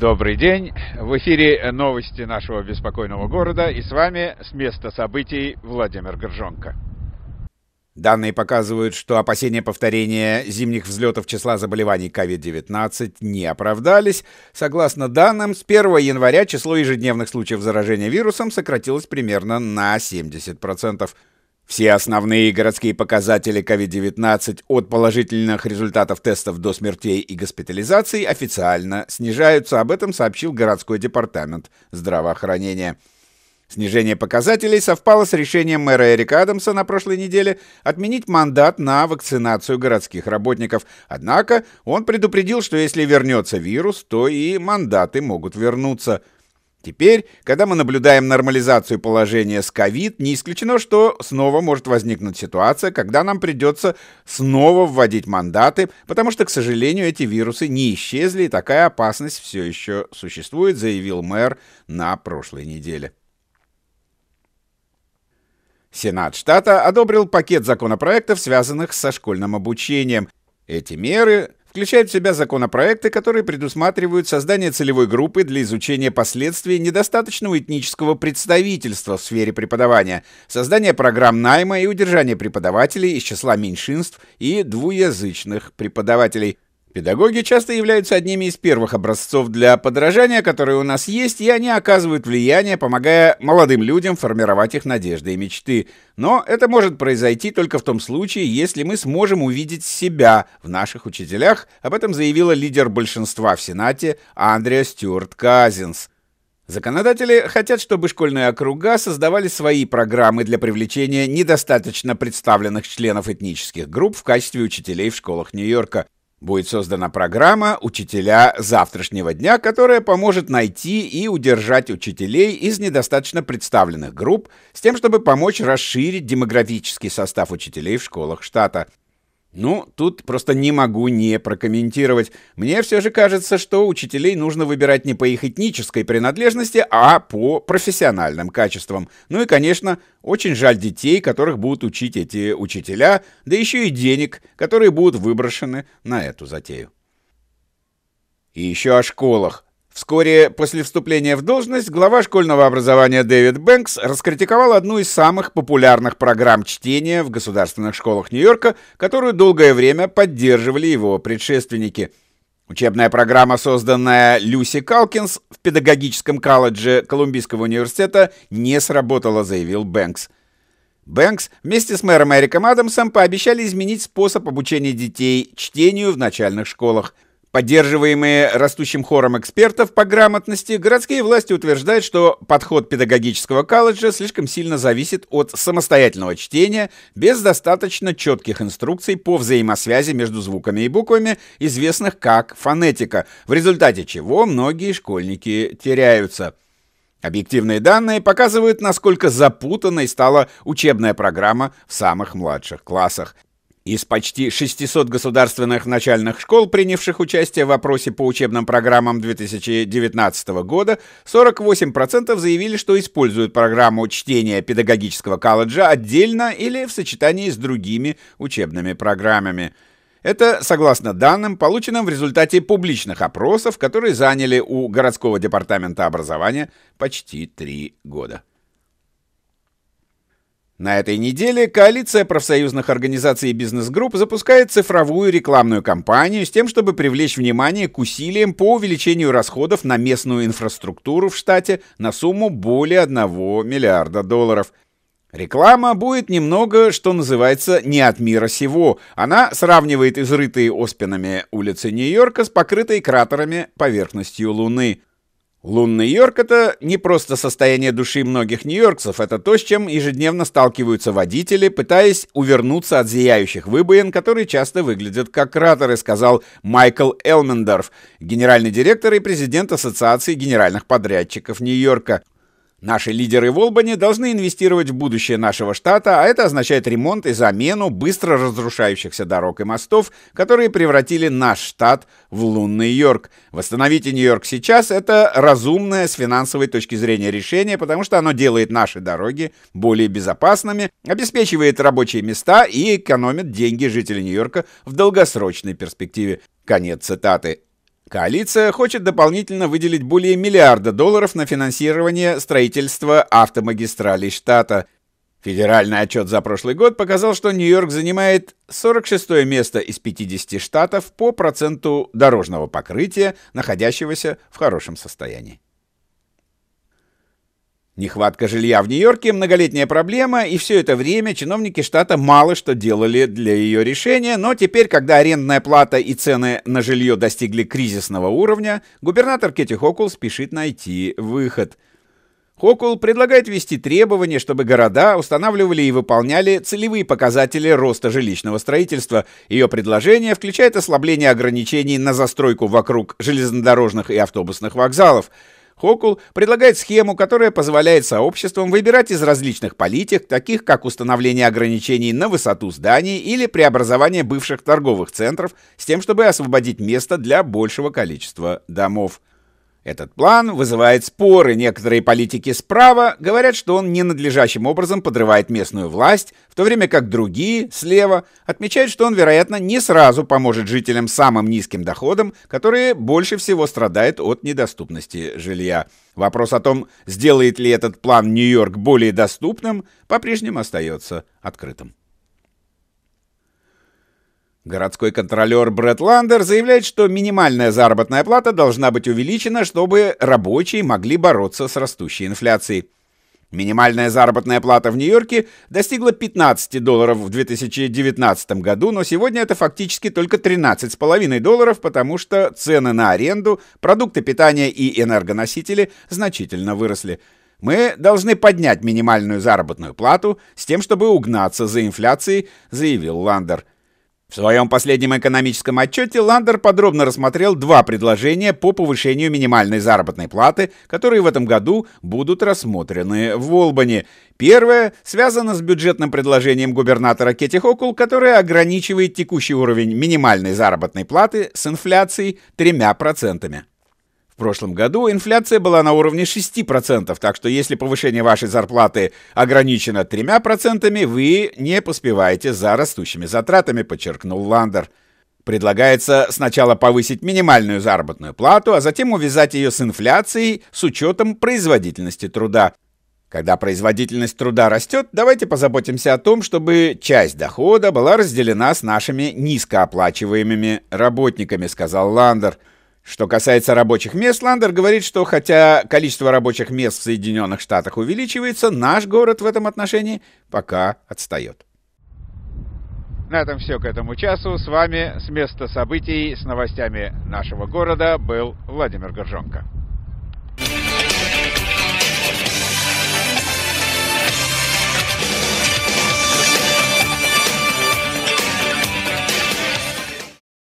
Добрый день. В эфире новости нашего беспокойного города. И с вами с места событий Владимир Горжонко. Данные показывают, что опасения повторения зимних взлетов числа заболеваний COVID-19 не оправдались. Согласно данным, с 1 января число ежедневных случаев заражения вирусом сократилось примерно на 70%. Все основные городские показатели COVID-19 от положительных результатов тестов до смертей и госпитализаций официально снижаются, об этом сообщил городской департамент здравоохранения. Снижение показателей совпало с решением мэра Эрика Адамса на прошлой неделе отменить мандат на вакцинацию городских работников. Однако он предупредил, что если вернется вирус, то и мандаты могут вернуться – Теперь, когда мы наблюдаем нормализацию положения с ковид, не исключено, что снова может возникнуть ситуация, когда нам придется снова вводить мандаты, потому что, к сожалению, эти вирусы не исчезли, и такая опасность все еще существует, заявил мэр на прошлой неделе. Сенат штата одобрил пакет законопроектов, связанных со школьным обучением. Эти меры включает в себя законопроекты, которые предусматривают создание целевой группы для изучения последствий недостаточного этнического представительства в сфере преподавания, создание программ найма и удержания преподавателей из числа меньшинств и двуязычных преподавателей – Педагоги часто являются одними из первых образцов для подражания, которые у нас есть, и они оказывают влияние, помогая молодым людям формировать их надежды и мечты. Но это может произойти только в том случае, если мы сможем увидеть себя в наших учителях. Об этом заявила лидер большинства в Сенате Андреа Стюарт Казинс. Законодатели хотят, чтобы школьные округа создавали свои программы для привлечения недостаточно представленных членов этнических групп в качестве учителей в школах Нью-Йорка – Будет создана программа «Учителя завтрашнего дня», которая поможет найти и удержать учителей из недостаточно представленных групп с тем, чтобы помочь расширить демографический состав учителей в школах штата. Ну, тут просто не могу не прокомментировать. Мне все же кажется, что учителей нужно выбирать не по их этнической принадлежности, а по профессиональным качествам. Ну и, конечно, очень жаль детей, которых будут учить эти учителя, да еще и денег, которые будут выброшены на эту затею. И еще о школах. Вскоре после вступления в должность глава школьного образования Дэвид Бэнкс раскритиковал одну из самых популярных программ чтения в государственных школах Нью-Йорка, которую долгое время поддерживали его предшественники. Учебная программа, созданная Люси Калкинс в педагогическом колледже Колумбийского университета, не сработала, заявил Бэнкс. Бэнкс вместе с мэром Эриком Адамсом пообещали изменить способ обучения детей чтению в начальных школах – Поддерживаемые растущим хором экспертов по грамотности, городские власти утверждают, что подход педагогического колледжа слишком сильно зависит от самостоятельного чтения без достаточно четких инструкций по взаимосвязи между звуками и буквами, известных как фонетика, в результате чего многие школьники теряются. Объективные данные показывают, насколько запутанной стала учебная программа в самых младших классах. Из почти 600 государственных начальных школ, принявших участие в опросе по учебным программам 2019 года, 48% заявили, что используют программу чтения педагогического колледжа отдельно или в сочетании с другими учебными программами. Это согласно данным, полученным в результате публичных опросов, которые заняли у городского департамента образования почти три года. На этой неделе коалиция профсоюзных организаций и бизнес-групп запускает цифровую рекламную кампанию с тем, чтобы привлечь внимание к усилиям по увеличению расходов на местную инфраструктуру в штате на сумму более 1 миллиарда долларов. Реклама будет немного, что называется, не от мира сего. Она сравнивает изрытые оспинами улицы Нью-Йорка с покрытой кратерами поверхностью Луны. Лунный Йорк — это не просто состояние души многих нью-йоркцев, это то, с чем ежедневно сталкиваются водители, пытаясь увернуться от зияющих выбоин, которые часто выглядят как кратеры, сказал Майкл Элмендорф, генеральный директор и президент Ассоциации генеральных подрядчиков Нью-Йорка. Наши лидеры в Олбани должны инвестировать в будущее нашего штата, а это означает ремонт и замену быстро разрушающихся дорог и мостов, которые превратили наш штат в лунный Йорк. Восстановите Нью-Йорк сейчас – это разумное с финансовой точки зрения решение, потому что оно делает наши дороги более безопасными, обеспечивает рабочие места и экономит деньги жителей Нью-Йорка в долгосрочной перспективе. Конец цитаты. Коалиция хочет дополнительно выделить более миллиарда долларов на финансирование строительства автомагистралей штата. Федеральный отчет за прошлый год показал, что Нью-Йорк занимает 46 место из 50 штатов по проценту дорожного покрытия, находящегося в хорошем состоянии. Нехватка жилья в Нью-Йорке – многолетняя проблема, и все это время чиновники штата мало что делали для ее решения, но теперь, когда арендная плата и цены на жилье достигли кризисного уровня, губернатор Кетти Хокул спешит найти выход. Хокул предлагает ввести требования, чтобы города устанавливали и выполняли целевые показатели роста жилищного строительства. Ее предложение включает ослабление ограничений на застройку вокруг железнодорожных и автобусных вокзалов – Хокул предлагает схему, которая позволяет сообществам выбирать из различных политик, таких как установление ограничений на высоту зданий или преобразование бывших торговых центров, с тем, чтобы освободить место для большего количества домов. Этот план вызывает споры. Некоторые политики справа говорят, что он ненадлежащим образом подрывает местную власть, в то время как другие, слева, отмечают, что он, вероятно, не сразу поможет жителям с самым низким доходом, которые больше всего страдают от недоступности жилья. Вопрос о том, сделает ли этот план Нью-Йорк более доступным, по-прежнему остается открытым. Городской контролер Брэд Ландер заявляет, что минимальная заработная плата должна быть увеличена, чтобы рабочие могли бороться с растущей инфляцией. Минимальная заработная плата в Нью-Йорке достигла 15 долларов в 2019 году, но сегодня это фактически только 13,5 долларов, потому что цены на аренду, продукты питания и энергоносители значительно выросли. Мы должны поднять минимальную заработную плату с тем, чтобы угнаться за инфляцией, заявил Ландер. В своем последнем экономическом отчете Ландер подробно рассмотрел два предложения по повышению минимальной заработной платы, которые в этом году будут рассмотрены в Олбани. Первое связано с бюджетным предложением губернатора Кетти Хокул, которое ограничивает текущий уровень минимальной заработной платы с инфляцией тремя процентами прошлом году инфляция была на уровне 6%, так что если повышение вашей зарплаты ограничено 3%, вы не поспеваете за растущими затратами, подчеркнул Ландер. Предлагается сначала повысить минимальную заработную плату, а затем увязать ее с инфляцией с учетом производительности труда. Когда производительность труда растет, давайте позаботимся о том, чтобы часть дохода была разделена с нашими низкооплачиваемыми работниками, сказал Ландер. Что касается рабочих мест, Ландер говорит, что хотя количество рабочих мест в Соединенных Штатах увеличивается, наш город в этом отношении пока отстает. На этом все к этому часу. С вами с места событий с новостями нашего города был Владимир Горжонко.